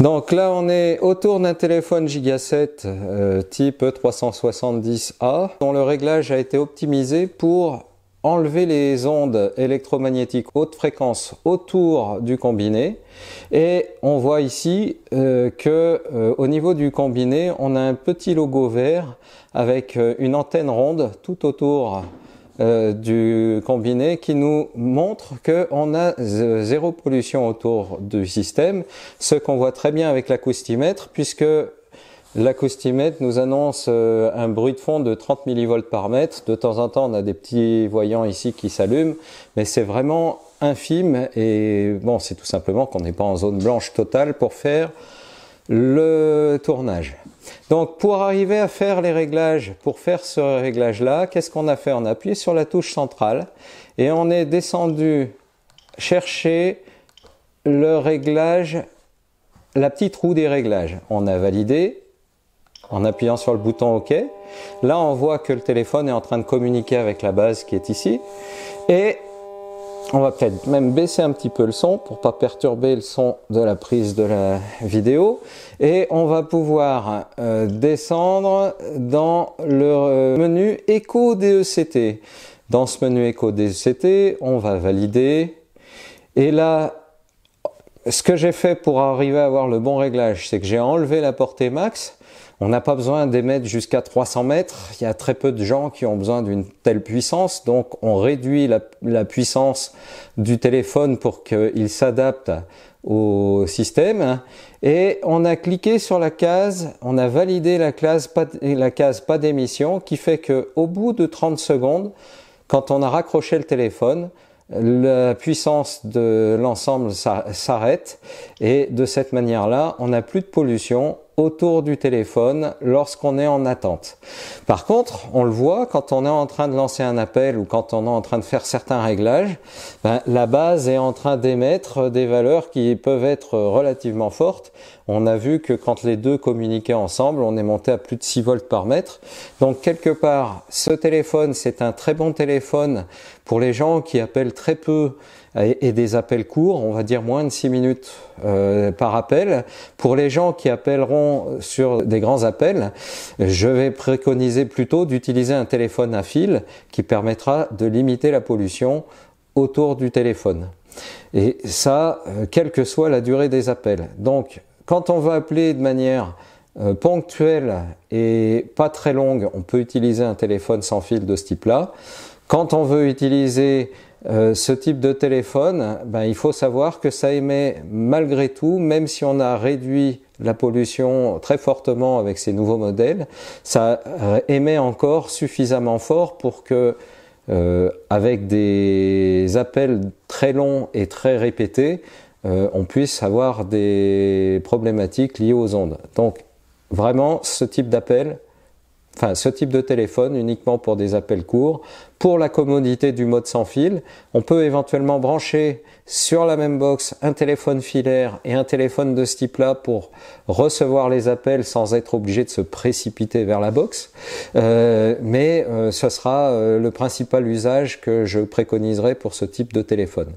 Donc là, on est autour d'un téléphone Gigaset euh, type 370A dont le réglage a été optimisé pour enlever les ondes électromagnétiques haute fréquence autour du combiné et on voit ici euh, que euh, au niveau du combiné on a un petit logo vert avec une antenne ronde tout autour euh, du combiné qui nous montre qu'on a euh, zéro pollution autour du système, ce qu'on voit très bien avec l'acoustimètre puisque L'acoustimètre nous annonce euh, un bruit de fond de 30 millivolts par mètre. De temps en temps, on a des petits voyants ici qui s'allument, mais c'est vraiment infime et bon, c'est tout simplement qu'on n'est pas en zone blanche totale pour faire le tournage. Donc pour arriver à faire les réglages, pour faire ce réglage-là, qu'est-ce qu'on a fait On a appuyé sur la touche centrale et on est descendu chercher le réglage, la petite roue des réglages. On a validé en appuyant sur le bouton OK. Là, on voit que le téléphone est en train de communiquer avec la base qui est ici. Et on va peut-être même baisser un petit peu le son pour pas perturber le son de la prise de la vidéo et on va pouvoir euh, descendre dans le euh, menu écho DECT. Dans ce menu écho DECT, on va valider et là ce que j'ai fait pour arriver à avoir le bon réglage, c'est que j'ai enlevé la portée max. On n'a pas besoin d'émettre jusqu'à 300 mètres. Il y a très peu de gens qui ont besoin d'une telle puissance. Donc, on réduit la, puissance du téléphone pour qu'il s'adapte au système. Et on a cliqué sur la case, on a validé la, la case pas d'émission qui fait que au bout de 30 secondes, quand on a raccroché le téléphone, la puissance de l'ensemble s'arrête et de cette manière-là, on n'a plus de pollution, autour du téléphone lorsqu'on est en attente. Par contre, on le voit quand on est en train de lancer un appel ou quand on est en train de faire certains réglages, ben, la base est en train d'émettre des valeurs qui peuvent être relativement fortes. On a vu que quand les deux communiquaient ensemble, on est monté à plus de 6 volts par mètre. Donc quelque part, ce téléphone, c'est un très bon téléphone pour les gens qui appellent très peu et, des appels courts, on va dire moins de 6 minutes euh, par appel. Pour les gens qui appelleront euh, sur des grands appels, je vais préconiser plutôt d'utiliser un téléphone à fil qui permettra de limiter la pollution autour du téléphone. Et ça, euh, quelle que soit la durée des appels. Donc, quand on va appeler de manière euh, ponctuelle et pas très longue, on peut utiliser un téléphone sans fil de ce type-là. Quand on veut utiliser euh, ce type de téléphone, ben, il faut savoir que ça émet malgré tout, même si on a réduit la pollution très fortement avec ces nouveaux modèles, ça euh, émet encore suffisamment fort pour que, euh, avec des appels très longs et très répétés, on puisse avoir des problématiques liées aux ondes. Donc, vraiment, ce type d'appel, enfin ce type de téléphone uniquement pour des appels courts. Pour la commodité du mode sans fil, on peut éventuellement brancher sur la même box un téléphone filaire et un téléphone de ce type-là pour recevoir les appels sans être obligé de se précipiter vers la box. Euh, mais euh, ce sera euh, le principal usage que je préconiserai pour ce type de téléphone.